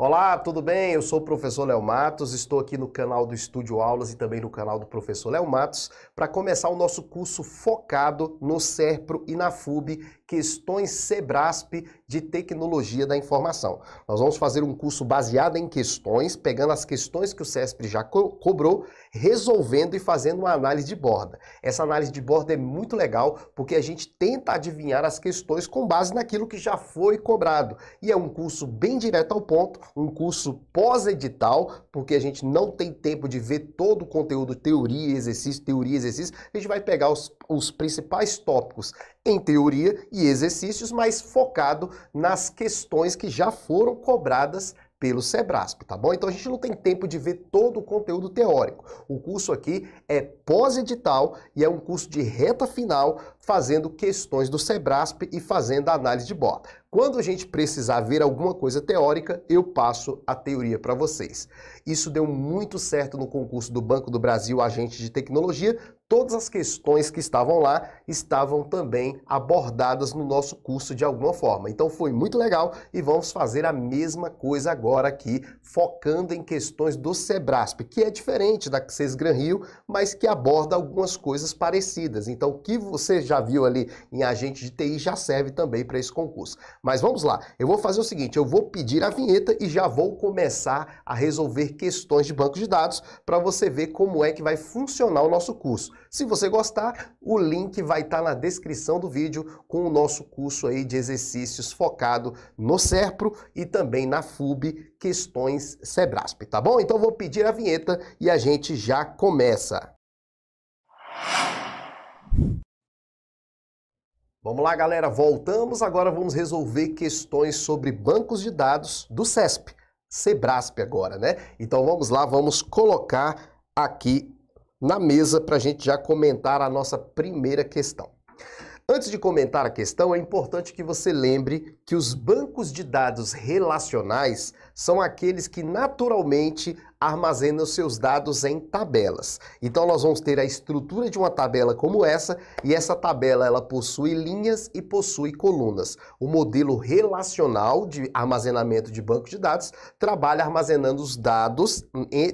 Olá, tudo bem? Eu sou o professor Léo Matos, estou aqui no canal do Estúdio Aulas e também no canal do professor Léo Matos para começar o nosso curso focado no SERPRO e na FUB, questões SEBRASP de tecnologia da informação. Nós vamos fazer um curso baseado em questões, pegando as questões que o SESPRE já co cobrou, resolvendo e fazendo uma análise de borda. Essa análise de borda é muito legal porque a gente tenta adivinhar as questões com base naquilo que já foi cobrado. E é um curso bem direto ao ponto um curso pós-edital, porque a gente não tem tempo de ver todo o conteúdo, teoria e exercício, teoria exercício. A gente vai pegar os, os principais tópicos em teoria e exercícios, mas focado nas questões que já foram cobradas pelo Sebrasp, tá bom? Então a gente não tem tempo de ver todo o conteúdo teórico. O curso aqui é pós-edital e é um curso de reta final fazendo questões do Sebrasp e fazendo análise de bota. Quando a gente precisar ver alguma coisa teórica, eu passo a teoria para vocês. Isso deu muito certo no concurso do Banco do Brasil Agente de Tecnologia. Todas as questões que estavam lá estavam também abordadas no nosso curso de alguma forma. Então foi muito legal e vamos fazer a mesma coisa agora aqui, focando em questões do Sebrasp, que é diferente da CES Gran Rio, mas que aborda algumas coisas parecidas. Então o que você já viu ali em agente de TI já serve também para esse concurso. Mas vamos lá, eu vou fazer o seguinte, eu vou pedir a vinheta e já vou começar a resolver questões de banco de dados para você ver como é que vai funcionar o nosso curso. Se você gostar, o link vai vai estar tá na descrição do vídeo com o nosso curso aí de exercícios focado no SERPRO e também na FUB Questões Sebrasp, tá bom? Então vou pedir a vinheta e a gente já começa. Vamos lá, galera, voltamos. Agora vamos resolver questões sobre bancos de dados do CESP, Sebrasp agora, né? Então vamos lá, vamos colocar aqui na mesa para a gente já comentar a nossa primeira questão. Antes de comentar a questão, é importante que você lembre que os bancos de dados relacionais são aqueles que naturalmente armazena os seus dados em tabelas. Então nós vamos ter a estrutura de uma tabela como essa, e essa tabela ela possui linhas e possui colunas. O modelo relacional de armazenamento de banco de dados trabalha armazenando os dados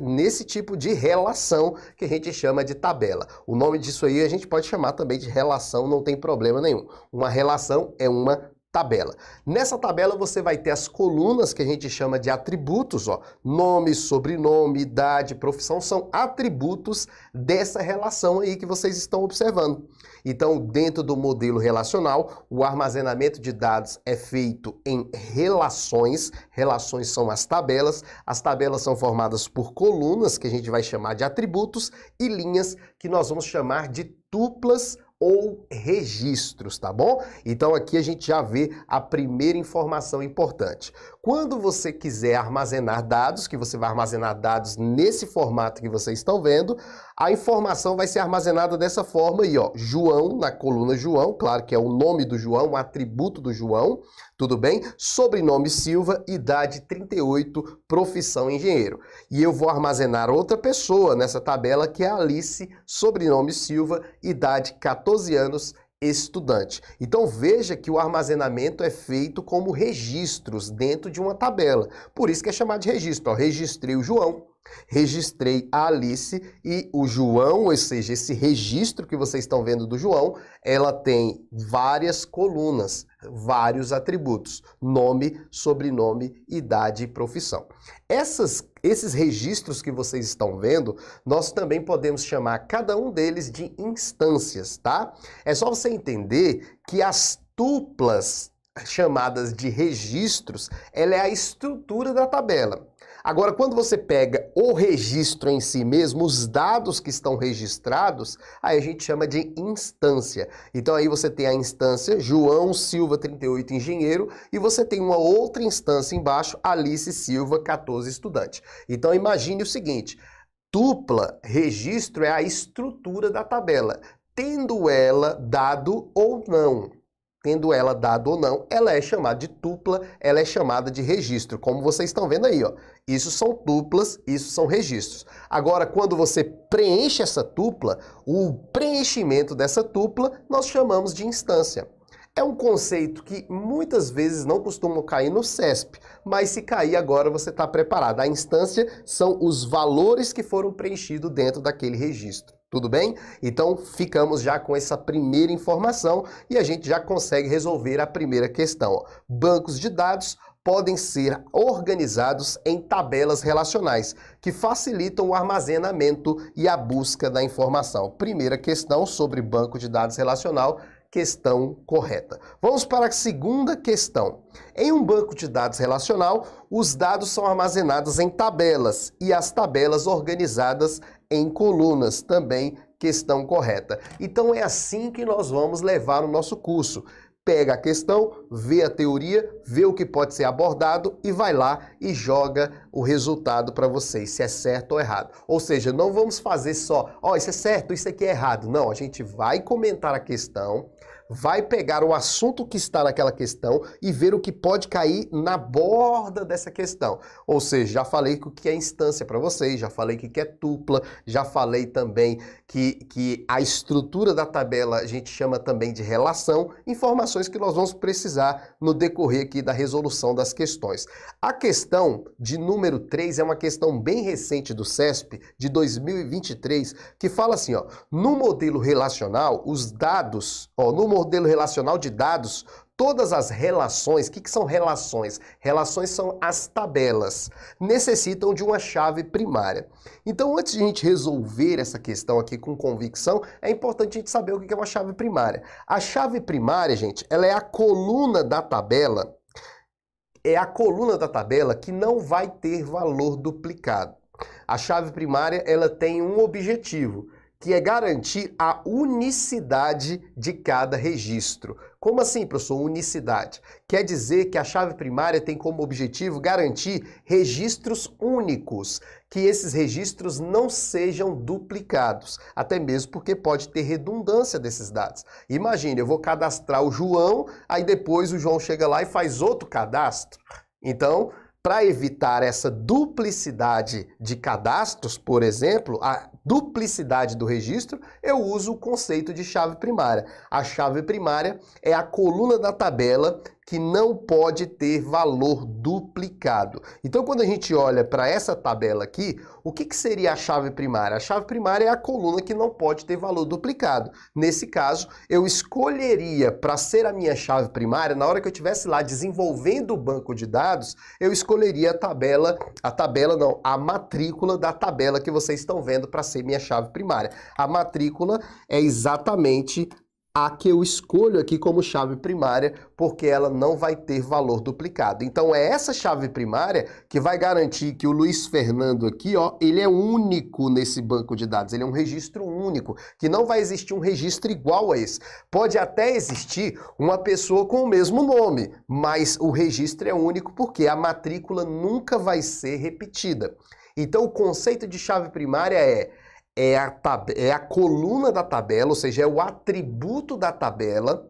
nesse tipo de relação que a gente chama de tabela. O nome disso aí a gente pode chamar também de relação, não tem problema nenhum. Uma relação é uma tabela. Nessa tabela você vai ter as colunas que a gente chama de atributos, ó, nome, sobrenome, idade, profissão, são atributos dessa relação aí que vocês estão observando. Então, dentro do modelo relacional, o armazenamento de dados é feito em relações. Relações são as tabelas. As tabelas são formadas por colunas que a gente vai chamar de atributos e linhas que nós vamos chamar de tuplas ou registros, tá bom? Então aqui a gente já vê a primeira informação importante. Quando você quiser armazenar dados, que você vai armazenar dados nesse formato que vocês estão vendo, a informação vai ser armazenada dessa forma aí, ó. João, na coluna João, claro que é o nome do João, o atributo do João, tudo bem? Sobrenome Silva, idade 38, profissão engenheiro. E eu vou armazenar outra pessoa nessa tabela, que é Alice, sobrenome Silva, idade 14 anos, estudante. Então veja que o armazenamento é feito como registros dentro de uma tabela. Por isso que é chamado de registro. Ó, registrei o João, registrei a Alice e o João, ou seja, esse registro que vocês estão vendo do João, ela tem várias colunas, vários atributos: nome, sobrenome, idade e profissão. Essas, esses registros que vocês estão vendo, nós também podemos chamar cada um deles de instâncias, tá? É só você entender que as tuplas chamadas de registros, ela é a estrutura da tabela. Agora, quando você pega o registro em si mesmo, os dados que estão registrados, aí a gente chama de instância. Então aí você tem a instância João Silva 38 engenheiro e você tem uma outra instância embaixo, Alice Silva 14 estudante. Então imagine o seguinte, Tupla registro é a estrutura da tabela, tendo ela dado ou não tendo ela dado ou não, ela é chamada de tupla, ela é chamada de registro, como vocês estão vendo aí, ó. Isso são tuplas, isso são registros. Agora, quando você preenche essa tupla, o preenchimento dessa tupla nós chamamos de instância. É um conceito que muitas vezes não costuma cair no CESP, mas se cair agora você está preparado. A instância são os valores que foram preenchidos dentro daquele registro. Tudo bem? Então ficamos já com essa primeira informação e a gente já consegue resolver a primeira questão. Bancos de dados podem ser organizados em tabelas relacionais, que facilitam o armazenamento e a busca da informação. Primeira questão sobre banco de dados relacional, questão correta. Vamos para a segunda questão. Em um banco de dados relacional, os dados são armazenados em tabelas e as tabelas organizadas em colunas, também questão correta. Então é assim que nós vamos levar o nosso curso. Pega a questão, vê a teoria, vê o que pode ser abordado e vai lá e joga o resultado para vocês, se é certo ou errado. Ou seja, não vamos fazer só, ó, oh, isso é certo, isso aqui é errado. Não, a gente vai comentar a questão, vai pegar o assunto que está naquela questão e ver o que pode cair na borda dessa questão. Ou seja, já falei o que é instância para vocês, já falei que é tupla, já falei também que, que a estrutura da tabela a gente chama também de relação, informações que nós vamos precisar no decorrer aqui da resolução das questões. A questão de número número 3 é uma questão bem recente do CESP, de 2023, que fala assim, ó, no modelo relacional, os dados, ó, no modelo relacional de dados, todas as relações, o que, que, são relações? Relações são as tabelas, necessitam de uma chave primária. Então, antes de a gente resolver essa questão aqui com convicção, é importante a gente saber o que é uma chave primária. A chave primária, gente, ela é a coluna da tabela é a coluna da tabela que não vai ter valor duplicado. A chave primária ela tem um objetivo, que é garantir a unicidade de cada registro. Como assim, professor? Unicidade. Quer dizer que a chave primária tem como objetivo garantir registros únicos, que esses registros não sejam duplicados, até mesmo porque pode ter redundância desses dados. Imagine, eu vou cadastrar o João, aí depois o João chega lá e faz outro cadastro. Então, para evitar essa duplicidade de cadastros, por exemplo, a duplicidade do registro, eu uso o conceito de chave primária. A chave primária é a coluna da tabela que não pode ter valor duplicado. Então, quando a gente olha para essa tabela aqui, o que, que, seria a chave primária? A chave primária é a coluna que não pode ter valor duplicado. Nesse caso, eu escolheria para ser a minha chave primária, na hora que eu estivesse lá desenvolvendo o banco de dados, eu escolheria a tabela, a tabela não, a matrícula da tabela que vocês estão vendo para ser minha chave primária. A matrícula é exatamente a que eu escolho aqui como chave primária, porque ela não vai ter valor duplicado. Então é essa chave primária que vai garantir que o Luiz Fernando aqui, ó, ele é único nesse banco de dados, ele é um registro único, que não vai existir um registro igual a esse. Pode até existir uma pessoa com o mesmo nome, mas o registro é único porque a matrícula nunca vai ser repetida. Então o conceito de chave primária é é a, é a coluna da tabela, ou seja, é o atributo da tabela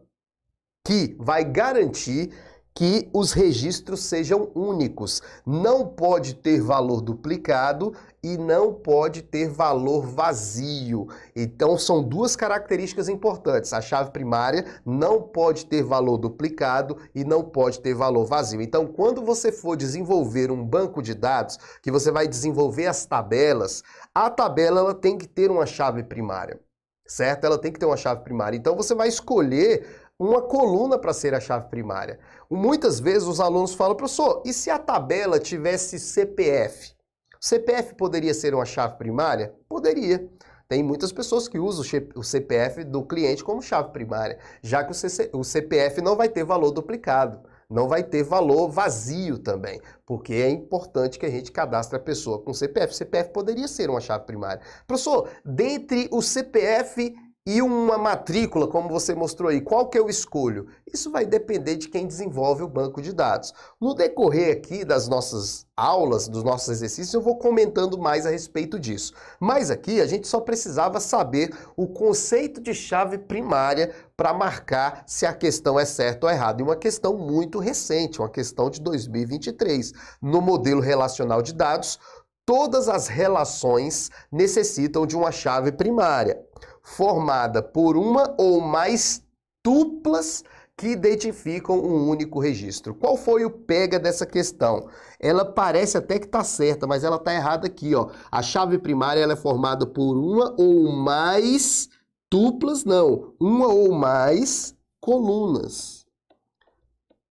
que vai garantir que os registros sejam únicos. Não pode ter valor duplicado e não pode ter valor vazio. Então são duas características importantes. A chave primária não pode ter valor duplicado e não pode ter valor vazio. Então quando você for desenvolver um banco de dados, que você vai desenvolver as tabelas, a tabela ela tem que ter uma chave primária certo? Ela tem que ter uma chave primária. Então você vai escolher uma coluna para ser a chave primária. Muitas vezes os alunos falam, professor, e se a tabela tivesse CPF? O CPF poderia ser uma chave primária? Poderia. Tem muitas pessoas que usam o CPF do cliente como chave primária, já que o CPF não vai ter valor duplicado, não vai ter valor vazio também, porque é importante que a gente cadastre a pessoa com CPF. O CPF poderia ser uma chave primária. Professor, dentre o CPF e uma matrícula, como você mostrou aí, qual que eu escolho? Isso vai depender de quem desenvolve o banco de dados. No decorrer aqui das nossas aulas, dos nossos exercícios, eu vou comentando mais a respeito disso. Mas aqui a gente só precisava saber o conceito de chave primária para marcar se a questão é certa ou errada. E uma questão muito recente, uma questão de 2023. No modelo relacional de dados, todas as relações necessitam de uma chave primária formada por uma ou mais tuplas que identificam um único registro. Qual foi o pega dessa questão? Ela parece até que está certa, mas ela está errada aqui. Ó. A chave primária ela é formada por uma ou mais tuplas, não, uma ou mais colunas,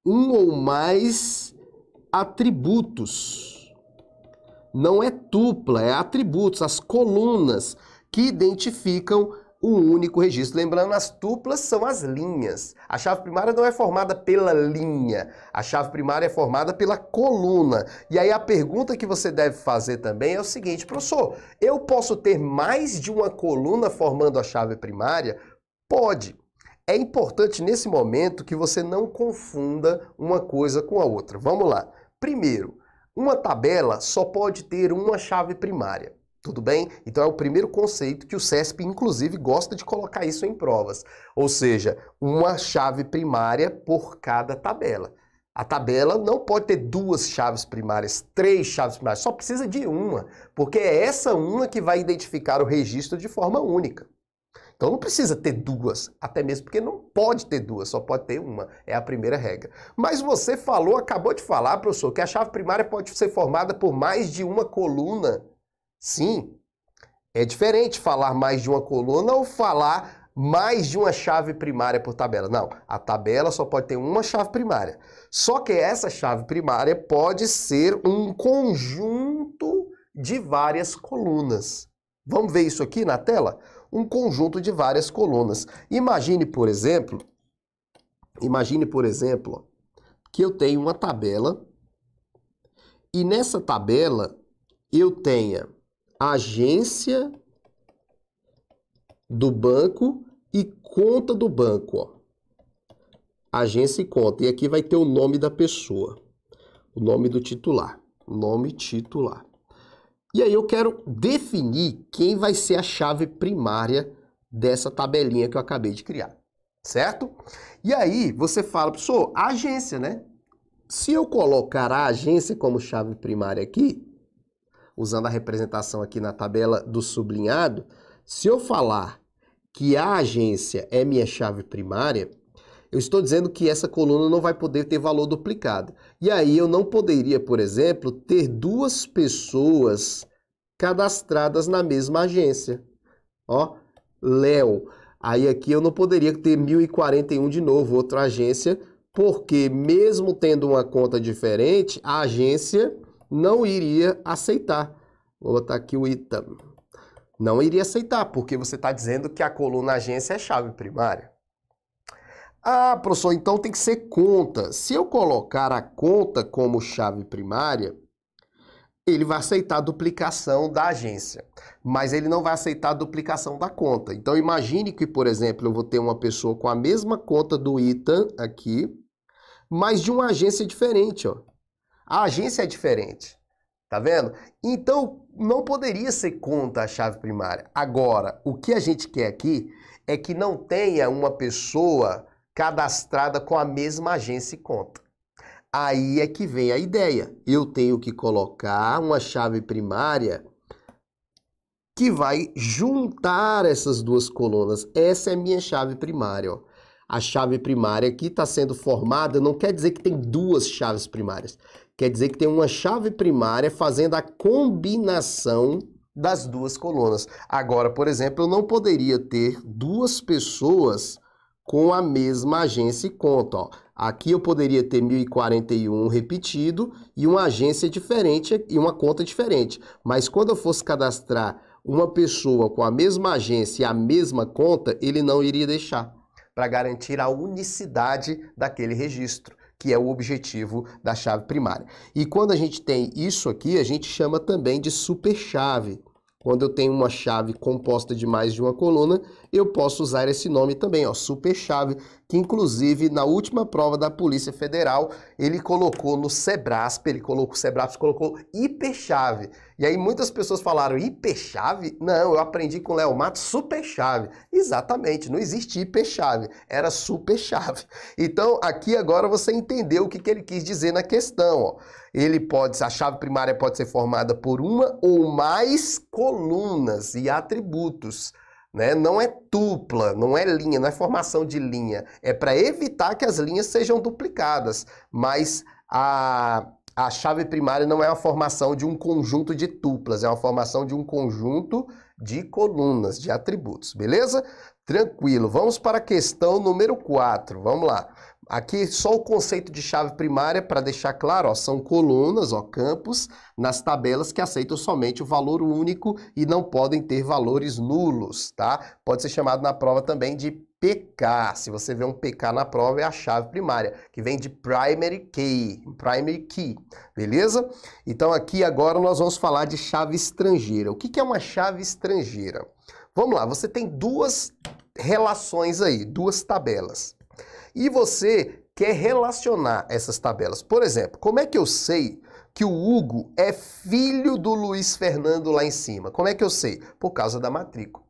um ou mais atributos. Não é tupla, é atributos, as colunas que identificam um único registro. Lembrando, as tuplas são as linhas. A chave primária não é formada pela linha, a chave primária é formada pela coluna. E aí a pergunta que você deve fazer também é o seguinte, professor, eu posso ter mais de uma coluna formando a chave primária? Pode. É importante nesse momento que você não confunda uma coisa com a outra. Vamos lá. Primeiro, uma tabela só pode ter uma chave primária. Tudo bem? Então é o primeiro conceito que o CESP, inclusive, gosta de colocar isso em provas. Ou seja, uma chave primária por cada tabela. A tabela não pode ter duas chaves primárias, três chaves primárias, só precisa de uma, porque é essa uma que vai identificar o registro de forma única. Então não precisa ter duas, até mesmo porque não pode ter duas, só pode ter uma. É a primeira regra. Mas você falou, acabou de falar, professor, que a chave primária pode ser formada por mais de uma coluna Sim, é diferente falar mais de uma coluna ou falar mais de uma chave primária por tabela. Não, a tabela só pode ter uma chave primária. Só que essa chave primária pode ser um conjunto de várias colunas. Vamos ver isso aqui na tela? Um conjunto de várias colunas. Imagine, por exemplo, imagine, por exemplo, que eu tenho uma tabela e nessa tabela eu tenha agência do banco e conta do banco. Ó. Agência e conta. E aqui vai ter o nome da pessoa, o nome do titular. Nome titular. E aí eu quero definir quem vai ser a chave primária dessa tabelinha que eu acabei de criar, certo? E aí você fala, professor, agência, né? Se eu colocar a agência como chave primária aqui, usando a representação aqui na tabela do sublinhado, se eu falar que a agência é minha chave primária, eu estou dizendo que essa coluna não vai poder ter valor duplicado. E aí eu não poderia, por exemplo, ter duas pessoas cadastradas na mesma agência. Ó, Léo. Aí aqui eu não poderia ter 1041 de novo, outra agência, porque mesmo tendo uma conta diferente, a agência não iria aceitar. Vou botar aqui o item. Não iria aceitar, porque você está dizendo que a coluna agência é chave primária. Ah, professor, então tem que ser conta. Se eu colocar a conta como chave primária, ele vai aceitar a duplicação da agência, mas ele não vai aceitar a duplicação da conta. Então imagine que, por exemplo, eu vou ter uma pessoa com a mesma conta do ITAN aqui, mas de uma agência diferente, ó. A agência é diferente. Tá vendo? Então, não poderia ser conta a chave primária. Agora, o que a gente quer aqui é que não tenha uma pessoa cadastrada com a mesma agência e conta. Aí é que vem a ideia. Eu tenho que colocar uma chave primária que vai juntar essas duas colunas. Essa é a minha chave primária. Ó. A chave primária que está sendo formada não quer dizer que tem duas chaves primárias. Quer dizer que tem uma chave primária fazendo a combinação das duas colunas. Agora, por exemplo, eu não poderia ter duas pessoas com a mesma agência e conta. Ó. Aqui eu poderia ter 1041 repetido e uma agência diferente e uma conta diferente. Mas quando eu fosse cadastrar uma pessoa com a mesma agência e a mesma conta, ele não iria deixar, para garantir a unicidade daquele registro que é o objetivo da chave primária. E quando a gente tem isso aqui, a gente chama também de superchave. Quando eu tenho uma chave composta de mais de uma coluna, eu posso usar esse nome também, ó, superchave, que inclusive na última prova da Polícia Federal, ele colocou no Sebrasp, ele colocou o Sebrasp, colocou hiperchave. E aí muitas pessoas falaram, hiperchave? Não, eu aprendi com o Léo super superchave. Exatamente, não existe hiperchave, era superchave. Então aqui agora você entendeu o que, que ele quis dizer na questão. Ó. Ele pode, a chave primária pode ser formada por uma ou mais colunas e atributos. Né? Não é tupla, não é linha, não é formação de linha. É para evitar que as linhas sejam duplicadas, mas a, a chave primária não é a formação de um conjunto de tuplas, é a formação de um conjunto de colunas, de atributos, beleza? Tranquilo, vamos para a questão número 4, vamos lá. Aqui só o conceito de chave primária para deixar claro, ó, são colunas, ó, campos nas tabelas que aceitam somente o valor único e não podem ter valores nulos, tá? Pode ser chamado na prova também de PK. Se você vê um PK na prova é a chave primária, que vem de primary key, primary key, beleza? Então aqui agora nós vamos falar de chave estrangeira. O que, que é uma chave estrangeira? Vamos lá, você tem duas relações aí, duas tabelas. E você quer relacionar essas tabelas. Por exemplo, como é que eu sei que o Hugo é filho do Luiz Fernando lá em cima? Como é que eu sei? Por causa da matrícula.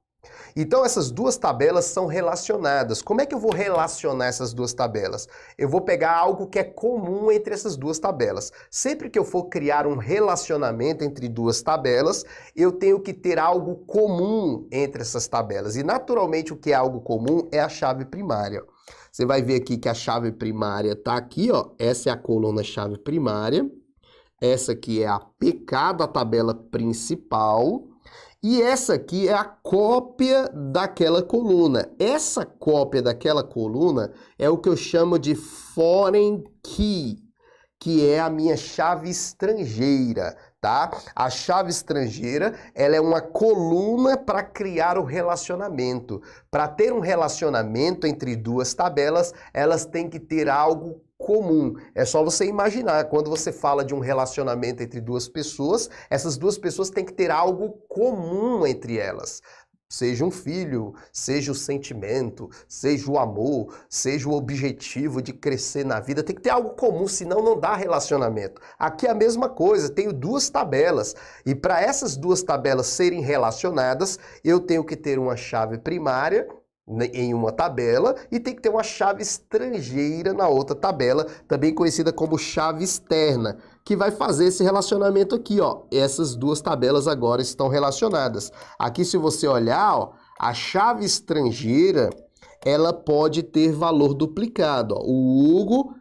Então essas duas tabelas são relacionadas. Como é que eu vou relacionar essas duas tabelas? Eu vou pegar algo que é comum entre essas duas tabelas. Sempre que eu for criar um relacionamento entre duas tabelas, eu tenho que ter algo comum entre essas tabelas. E naturalmente o que é algo comum é a chave primária. Você vai ver aqui que a chave primária está aqui, ó. Essa é a coluna chave primária. Essa aqui é a PK da tabela principal. E essa aqui é a cópia daquela coluna. Essa cópia daquela coluna é o que eu chamo de foreign key, que é a minha chave estrangeira tá? A chave estrangeira, ela é uma coluna para criar o relacionamento. Para ter um relacionamento entre duas tabelas, elas têm que ter algo comum. É só você imaginar, quando você fala de um relacionamento entre duas pessoas, essas duas pessoas têm que ter algo comum entre elas. Seja um filho, seja o sentimento, seja o amor, seja o objetivo de crescer na vida, tem que ter algo comum, senão não dá relacionamento. Aqui é a mesma coisa, tenho duas tabelas e para essas duas tabelas serem relacionadas, eu tenho que ter uma chave primária né, em uma tabela e tem que ter uma chave estrangeira na outra tabela, também conhecida como chave externa que vai fazer esse relacionamento aqui, ó. Essas duas tabelas agora estão relacionadas. Aqui, se você olhar, ó, a chave estrangeira, ela pode ter valor duplicado. Ó. O Hugo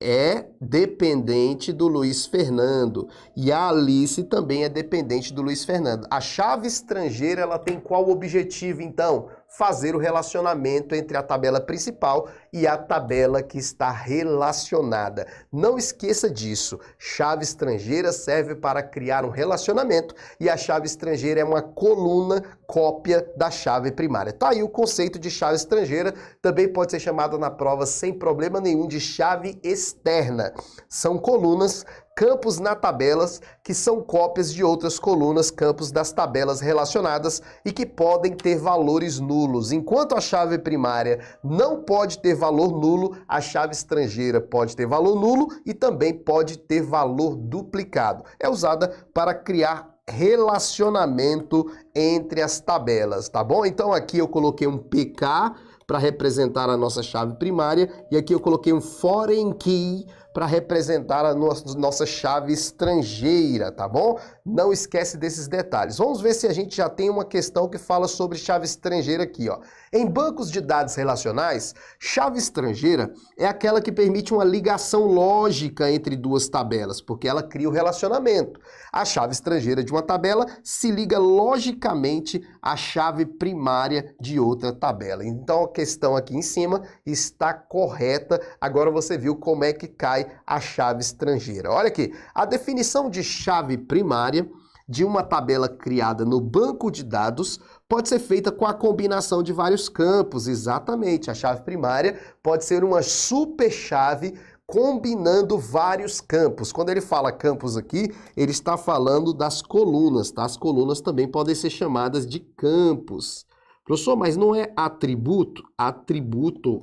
é dependente do Luiz Fernando e a Alice também é dependente do Luiz Fernando. A chave estrangeira ela tem qual objetivo então? fazer o relacionamento entre a tabela principal e a tabela que está relacionada. Não esqueça disso. Chave estrangeira serve para criar um relacionamento e a chave estrangeira é uma coluna cópia da chave primária. Tá aí o conceito de chave estrangeira, também pode ser chamada na prova sem problema nenhum de chave externa. São colunas, campos na tabelas, que são cópias de outras colunas, campos das tabelas relacionadas e que podem ter valores nulos. Enquanto a chave primária não pode ter valor nulo, a chave estrangeira pode ter valor nulo e também pode ter valor duplicado. É usada para criar relacionamento entre as tabelas, tá bom? Então aqui eu coloquei um PK para representar a nossa chave primária e aqui eu coloquei um foreign key para representar a nossa chave estrangeira, tá bom? Não esquece desses detalhes. Vamos ver se a gente já tem uma questão que fala sobre chave estrangeira aqui, ó. Em bancos de dados relacionais, chave estrangeira é aquela que permite uma ligação lógica entre duas tabelas, porque ela cria o um relacionamento. A chave estrangeira de uma tabela se liga logicamente à chave primária de outra tabela. Então a questão aqui em cima está correta. Agora você viu como é que cai a chave estrangeira. Olha aqui, a definição de chave primária de uma tabela criada no banco de dados pode ser feita com a combinação de vários campos, exatamente. A chave primária pode ser uma super chave combinando vários campos. Quando ele fala campos aqui, ele está falando das colunas, tá? As colunas também podem ser chamadas de campos. Professor, mas não é atributo? Atributo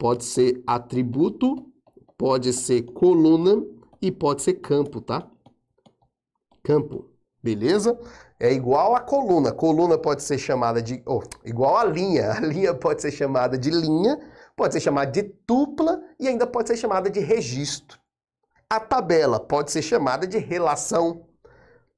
pode ser atributo pode ser coluna e pode ser campo, tá? Campo, beleza? É igual a coluna. Coluna pode ser chamada de. Oh, igual a linha. A linha pode ser chamada de linha, pode ser chamada de tupla e ainda pode ser chamada de registro. A tabela pode ser chamada de relação.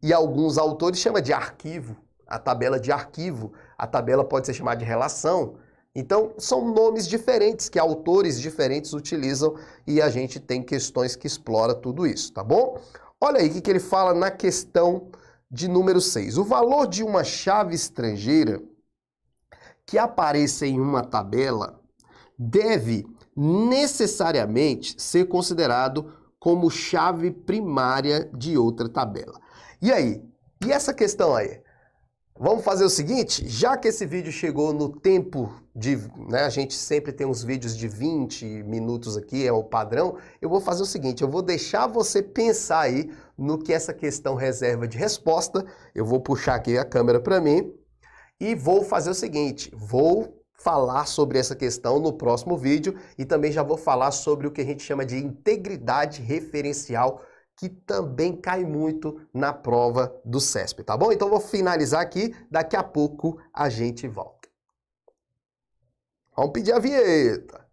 E alguns autores chamam de arquivo. A tabela de arquivo. A tabela pode ser chamada de relação. Então, são nomes diferentes que autores diferentes utilizam e a gente tem questões que explora tudo isso, tá bom? Olha aí o que, que ele fala na questão de número 6. O valor de uma chave estrangeira que apareça em uma tabela deve necessariamente ser considerado como chave primária de outra tabela. E aí? E essa questão aí? Vamos fazer o seguinte, já que esse vídeo chegou no tempo de, né, a gente sempre tem uns vídeos de 20 minutos aqui, é o padrão, eu vou fazer o seguinte, eu vou deixar você pensar aí no que essa questão reserva de resposta, eu vou puxar aqui a câmera para mim e vou fazer o seguinte, vou falar sobre essa questão no próximo vídeo e também já vou falar sobre o que a gente chama de integridade referencial que também cai muito na prova do CESP, tá bom? Então vou finalizar aqui, daqui a pouco a gente volta. Vamos pedir a vinheta.